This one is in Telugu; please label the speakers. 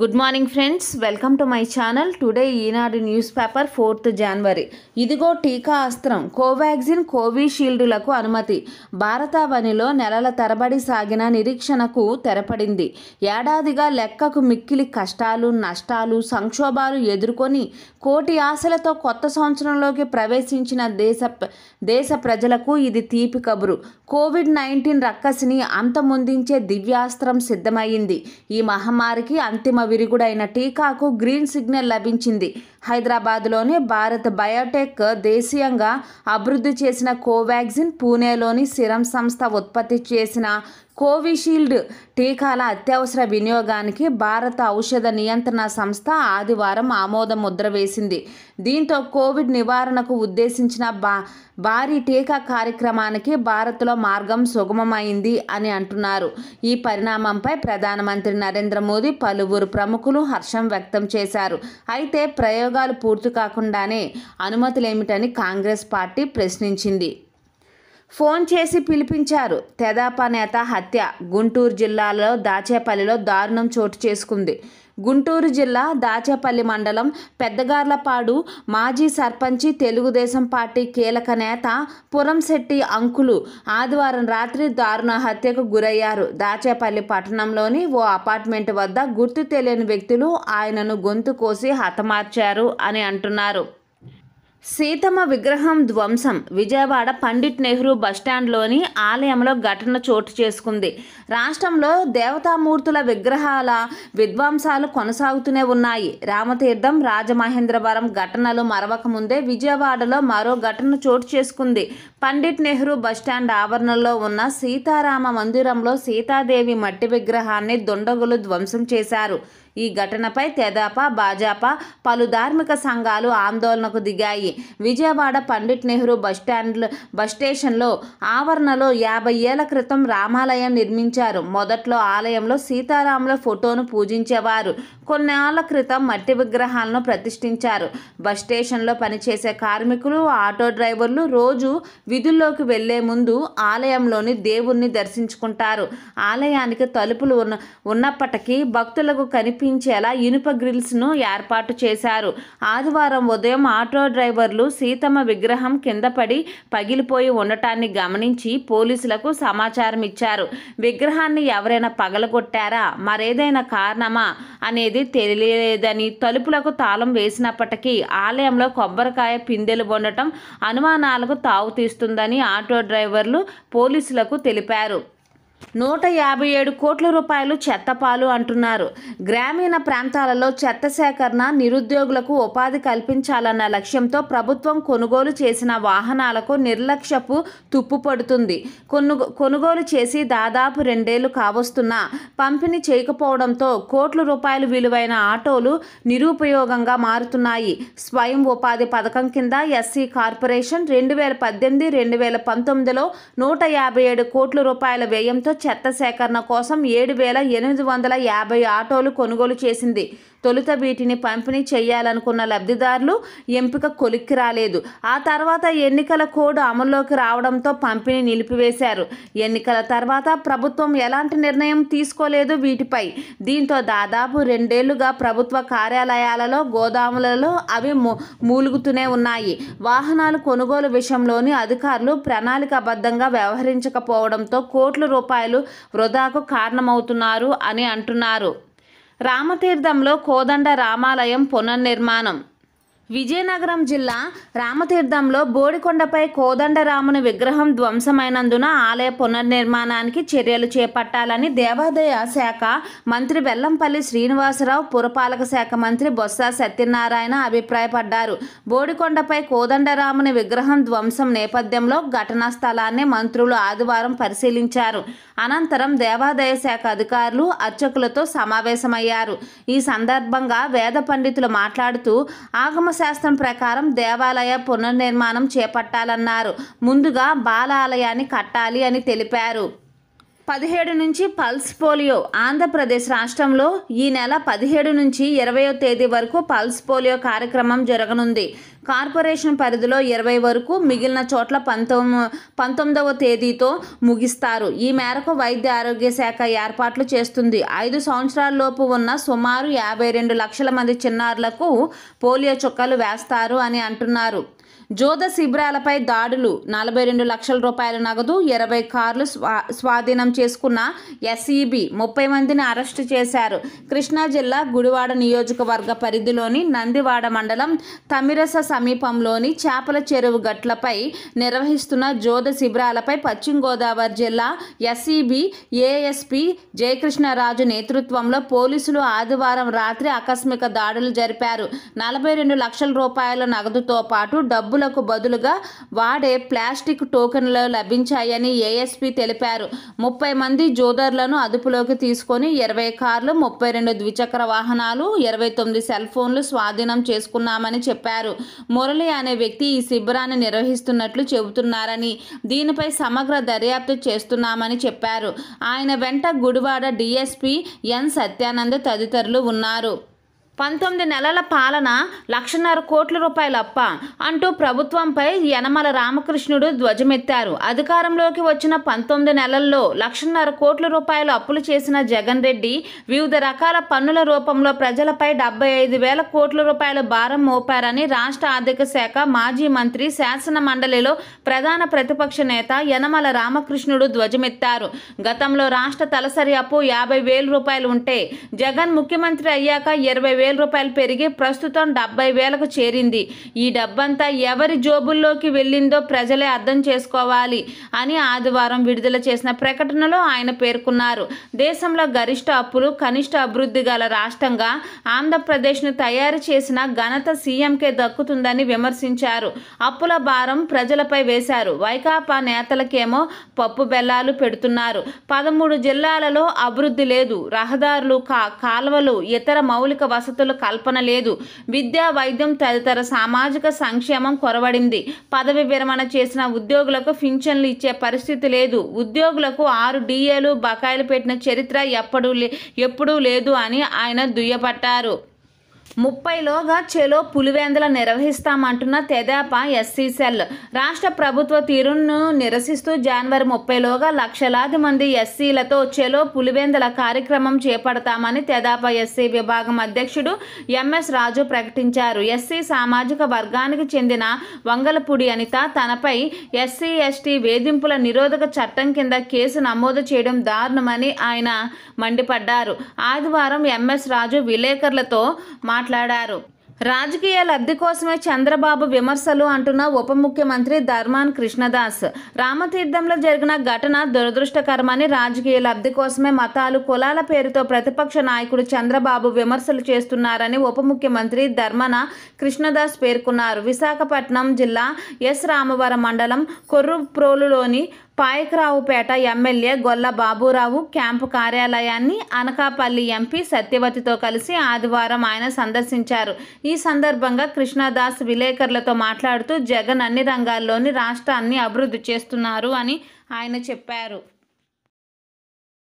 Speaker 1: good morning friends welcome to my channel today Eenadu news paper fourth January ఇదిగో టీకా అస్త్రం కోవాక్సిన్ కోవిషీల్డ్లకు అనుమతి భారతావనిలో నెలల తరబడి సాగిన నిరీక్షణకు తెరపడింది ఏడాదిగా లెక్కకు మిక్కిలి కష్టాలు నష్టాలు సంక్షోభాలు ఎదుర్కొని కోటి ఆశలతో కొత్త సంవత్సరంలోకి ప్రవేశించిన దేశ దేశ ప్రజలకు ఇది తీపి కబురు కోవిడ్ నైన్టీన్ రక్కసిని అంతమొందించే దివ్యాస్త్రం సిద్ధమైంది ఈ మహమ్మారికి అంతిమ విరుగుడైన టీకాకు గ్రీన్ సిగ్నల్ లభించింది హైదరాబాద్లోని భారత్ బయోటెక్ దేశీయంగా అభివృద్ధి చేసిన కోవాక్సిన్ పూణేలోని సిరం సంస్థ ఉత్పత్తి చేసిన కోవిషీల్డ్ టీకాల అత్యవసర వినియోగానికి భారత ఔషధ నియంత్రణ సంస్థ ఆదివారం ఆమోద ముద్ర వేసింది దీంతో కోవిడ్ నివారణకు ఉద్దేశించిన బా భారీ టీకా కార్యక్రమానికి భారత్లో మార్గం సుగమమైంది అని అంటున్నారు ఈ పరిణామంపై ప్రధానమంత్రి నరేంద్ర మోదీ పలువురు ప్రముఖులు హర్షం వ్యక్తం చేశారు అయితే ప్రయోగాలు పూర్తి కాకుండానే అనుమతులేమిటని కాంగ్రెస్ పార్టీ ప్రశ్నించింది ఫోన్ చేసి పిలిపించారు తెదాప నేత హత్య గుంటూరు జిల్లాలో దాచేపల్లిలో దారుణం చోటు చేసుకుంది గుంటూరు జిల్లా దాచేపల్లి మండలం పెద్దగార్లపాడు మాజీ సర్పంచి తెలుగుదేశం పార్టీ కీలక నేత పురంశెట్టి అంకులు ఆదివారం రాత్రి దారుణ హత్యకు గురయ్యారు దాచేపల్లి పట్టణంలోని ఓ అపార్ట్మెంట్ వద్ద గుర్తు తెలియని వ్యక్తులు ఆయనను గొంతు కోసి హతమార్చారు అని అంటున్నారు సీతమ్మ విగ్రహం ధ్వంసం విజయవాడ పండిట్ నెహ్రూ బస్టాండ్లోని ఆలయంలో ఘటన చోటు చేసుకుంది రాష్ట్రంలో దేవతామూర్తుల విగ్రహాల విధ్వంసాలు కొనసాగుతూనే ఉన్నాయి రామతీర్థం రాజమహేంద్రవరం ఘటనలు మరవకముందే విజయవాడలో మరో ఘటన చోటు చేసుకుంది పండిట్ నెహ్రూ బస్టాండ్ ఆవరణలో ఉన్న సీతారామ మందిరంలో సీతాదేవి మట్టి విగ్రహాన్ని దుండగులు ధ్వంసం చేశారు ఈ ఘటనపై తెదాప భాజపా పలు ధార్మిక సంఘాలు ఆందోళనకు దిగాయి విజయవాడ పండిట్ నెహ్రూ బస్టాండ్ బస్టేషన్లో ఆవరణలో యాభై ఏళ్ల క్రితం రామాలయం నిర్మించారు మొదట్లో ఆలయంలో సీతారాముల ఫోటోను పూజించేవారు కొన్నేళ్ల క్రితం మట్టి విగ్రహాలను ప్రతిష్ఠించారు బస్టేషన్లో పనిచేసే కార్మికులు ఆటో డ్రైవర్లు రోజు విధుల్లోకి వెళ్లే ముందు ఆలయంలోని దేవుణ్ణి దర్శించుకుంటారు ఆలయానికి తలుపులు ఉన్న ఉన్నప్పటికీ భక్తులకు కనిపి కనిపించేలా ఇనుప గ్రిల్స్ను ఏర్పాటు చేశారు ఆదివారం ఉదయం ఆటో డ్రైవర్లు సీతమ్మ విగ్రహం కింద పడి పగిలిపోయి ఉండటాన్ని గమనించి పోలీసులకు సమాచారం ఇచ్చారు విగ్రహాన్ని ఎవరైనా పగలగొట్టారా మరేదైనా కారణమా అనేది తెలియలేదని తలుపులకు తాళం వేసినప్పటికీ ఆలయంలో కొబ్బరికాయ పిందెలు ఉండటం అనుమానాలకు తావు తీస్తుందని ఆటో డ్రైవర్లు పోలీసులకు తెలిపారు నూట యాభై ఏడు కోట్ల రూపాయలు చెత్తపాలు అంటున్నారు గ్రామీణ ప్రాంతాలలో చెత్త సేకరణ నిరుద్యోగులకు ఉపాధి కల్పించాలన్న లక్ష్యంతో ప్రభుత్వం కొనుగోలు చేసిన వాహనాలకు నిర్లక్ష్యపు తుప్పు పడుతుంది కొనుగోలు చేసి దాదాపు రెండేళ్లు కావస్తున్నా పంపిణీ చేయకపోవడంతో కోట్ల రూపాయలు విలువైన ఆటోలు నిరుపయోగంగా మారుతున్నాయి స్వయం ఉపాధి పథకం కింద ఎస్సీ కార్పొరేషన్ రెండు వేల పద్దెనిమిది రెండు వేల పంతొమ్మిదిలో నూట యాభై ఏడు కోట్ల రూపాయల వ్యయంతో చెత్త సేకరణ కోసం ఏడు వేల ఎనిమిది వందల యాభై ఆటోలు కొనుగోలు చేసింది తొలుత వీటిని పంపిణీ చేయాలనుకున్న లబ్ధిదారులు ఎంపిక కొలిక్కి రాలేదు ఆ తర్వాత ఎన్నికల కోడ్ అమల్లోకి రావడంతో పంపిణీ నిలిపివేశారు ఎన్నికల తర్వాత ప్రభుత్వం ఎలాంటి నిర్ణయం తీసుకోలేదు వీటిపై దీంతో దాదాపు రెండేళ్లుగా ప్రభుత్వ కార్యాలయాలలో గోదాములలో అవి మూలుగుతూనే ఉన్నాయి వాహనాలు కొనుగోలు విషయంలోని అధికారులు ప్రణాళికాబద్ధంగా వ్యవహరించకపోవడంతో కోట్ల రూపాయలు వృధాకు కారణమవుతున్నారు అని అంటున్నారు రామతీర్థంలో కోదండ రామాలయం పునర్నిర్మాణం విజయనగరం జిల్లా రామతీర్థంలో బోడికొండపై కోదండరాముని విగ్రహం ధ్వంసమైనందున ఆలయ పునర్నిర్మాణానికి చర్యలు చేపట్టాలని దేవాదాయ శాఖ మంత్రి వెల్లంపల్లి శ్రీనివాసరావు పురపాలక శాఖ మంత్రి బొత్స సత్యనారాయణ అభిప్రాయపడ్డారు బోడికొండపై కోదండరాముని విగ్రహం ధ్వంసం నేపథ్యంలో ఘటనా స్థలాన్ని మంత్రులు ఆదివారం పరిశీలించారు అనంతరం దేవాదాయ శాఖ అధికారులు అర్చకులతో సమావేశమయ్యారు ఈ సందర్భంగా వేద పండితులు మాట్లాడుతూ ఆగమ ధర్మశాస్త్రం ప్రకారం దేవాలయ పునర్నిర్మాణం చేపట్టాలన్నారు ముందుగా బాలాలయాన్ని కట్టాలి అని తెలిపారు పదిహేడు నుంచి పల్స్ పోలియో ఆంధ్రప్రదేశ్ రాష్ట్రంలో ఈ నెల పదిహేడు నుంచి ఇరవయో తేదీ వరకు పల్స్ పోలియో కార్యక్రమం జరగనుంది కార్పొరేషన్ పరిధిలో ఇరవై వరకు మిగిలిన చోట్ల పంతొమ్మి పంతొమ్మిదవ తేదీతో ముగిస్తారు ఈ మేరకు వైద్య ఆరోగ్య శాఖ ఏర్పాట్లు చేస్తుంది ఐదు సంవత్సరాలలోపు ఉన్న సుమారు యాభై రెండు లక్షల మంది చిన్నారులకు పోలియో చుక్కలు వేస్తారు అని అంటున్నారు జోధ శిబిరాలపై దాడులు నలభై రెండు లక్షల రూపాయల నగదు ఇరవై కార్లు స్వా స్వాధీనం చేసుకున్న ఎస్ఈబి ముప్పై మందిని అరెస్టు చేశారు కృష్ణా జిల్లా గుడివాడ నియోజకవర్గ పరిధిలోని నందివాడ మండలం తమిరస సమీపంలోని చేపల చెరువు గట్లపై నిర్వహిస్తున్న జోధ శిబిరాలపై పశ్చిమ గోదావరి జిల్లా ఎస్ఈబి ఏఎస్పి జయకృష్ణరాజు నేతృత్వంలో పోలీసులు ఆదివారం రాత్రి ఆకస్మిక దాడులు జరిపారు నలభై రెండు లక్షల రూపాయల నగదుతో పాటు డబ్బులు డబ్బులకు బదులుగా వాడే ప్లాస్టిక్ టోకెన్లు లభించాయని ఏఎస్పీ తెలిపారు ముప్పై మంది జోదర్లను అదుపులోకి తీసుకొని ఇరవై కార్లు ముప్పై రెండు ద్విచక్ర వాహనాలు ఇరవై తొమ్మిది సెల్ ఫోన్లు స్వాధీనం చేసుకున్నామని చెప్పారు మురళి అనే వ్యక్తి ఈ శిబిరాన్ని నిర్వహిస్తున్నట్లు చెబుతున్నారని దీనిపై సమగ్ర దర్యాప్తు చేస్తున్నామని చెప్పారు ఆయన వెంట గుడివాడ డిఎస్పీ ఎన్ సత్యానంద్ తదితరులు ఉన్నారు పంతొమ్మిది నెలల పాలన లక్షన్నర కోట్ల రూపాయలప్ప అంటూ ప్రభుత్వంపై యనమల రామకృష్ణుడు ధ్వజమెత్తారు అధికారంలోకి వచ్చిన పంతొమ్మిది నెలల్లో లక్షన్నర కోట్ల రూపాయలు అప్పులు చేసిన జగన్ రెడ్డి వివిధ రకాల పన్నుల రూపంలో ప్రజలపై డెబ్బై ఐదు వేల కోట్ల రూపాయల భారం మోపారని రాష్ట్ర ఆర్థిక శాఖ మాజీ మంత్రి శాసన మండలిలో ప్రధాన ప్రతిపక్ష నేత యనమల రామకృష్ణుడు ధ్వజమెత్తారు గతంలో రాష్ట్ర తలసరి అప్పు యాభై వేల రూపాయలు ఉంటే జగన్ ముఖ్యమంత్రి అయ్యాక ఇరవై వేల రూపాయలు పెరిగి ప్రస్తుతం డెబ్బై వేలకు చేరింది ఈ డబ్బంతా ఎవరి జోబుల్లోకి వెళ్ళిందో ప్రజలే అర్థం చేసుకోవాలి అని ఆదివారం విడుదల చేసిన ప్రకటనలో ఆయన పేర్కొన్నారు దేశంలో గరిష్ట అప్పులు కనిష్ట అభివృద్ధి గల రాష్ట్రంగా ఆంధ్రప్రదేశ్ను తయారు చేసిన ఘనత సీఎంకే దక్కుతుందని విమర్శించారు అప్పుల భారం ప్రజలపై వేశారు వైకాపా నేతలకేమో పప్పు బెల్లాలు పెడుతున్నారు పదమూడు జిల్లాలలో అభివృద్ధి లేదు రహదారులు కా కాలువలు ఇతర మౌలిక వసతులు వసతుల కల్పన లేదు విద్యా వైద్యం తదితర సామాజిక సంక్షేమం కొరవడింది పదవి విరమణ చేసిన ఉద్యోగులకు పింఛన్లు ఇచ్చే పరిస్థితి లేదు ఉద్యోగులకు ఆరు డిఏలు బకాయిలు పెట్టిన చరిత్ర ఎప్పుడూ ఎప్పుడూ లేదు అని ఆయన దుయ్యబట్టారు ముప్పైలోగా చెలో పులివెందల నిర్వహిస్తామంటున్న తెదేపా ఎస్సీ సెల్ రాష్ట్ర ప్రభుత్వ తీరును నిరసిస్తూ జనవరి ముప్పైలోగా లక్షలాది మంది ఎస్సీలతో చెలో పులివేందల కార్యక్రమం చేపడతామని తెదేపా ఎస్సీ విభాగం అధ్యక్షుడు ఎంఎస్ రాజు ప్రకటించారు ఎస్సీ సామాజిక వర్గానికి చెందిన వంగలపూడి అనిత తనపై ఎస్సీ ఎస్టీ వేధింపుల నిరోధక చట్టం కింద కేసు నమోదు చేయడం దారుణమని ఆయన మండిపడ్డారు ఆదివారం ఎంఎస్ రాజు విలేకరులతో మా మాట్లాడారు రాజకీయ లబ్ధి కోసమే చంద్రబాబు విమర్శలు అంటున్న ఉప ముఖ్యమంత్రి ధర్మాన్ కృష్ణదాస్ రామతీర్థంలో జరిగిన ఘటన దురదృష్టకరమని రాజకీయ లబ్ధి కోసమే మతాలు కులాల పేరుతో ప్రతిపక్ష నాయకుడు చంద్రబాబు విమర్శలు చేస్తున్నారని ఉప ముఖ్యమంత్రి ధర్మన కృష్ణదాస్ పేర్కొన్నారు విశాఖపట్నం జిల్లా ఎస్ రామవరం మండలం కొర్రుప్రోలులోని పాయకరావుపేట ఎమ్మెల్యే గొల్ల బాబురావు క్యాంపు కార్యాలయాన్ని అనకాపల్లి ఎంపీ సత్యవతితో కలిసి ఆదివారం ఆయన సందర్శించారు ఈ సందర్భంగా కృష్ణదాస్ విలేకరులతో మాట్లాడుతూ జగన్ అన్ని రంగాల్లోని రాష్ట్రాన్ని అభివృద్ధి చేస్తున్నారు అని ఆయన చెప్పారు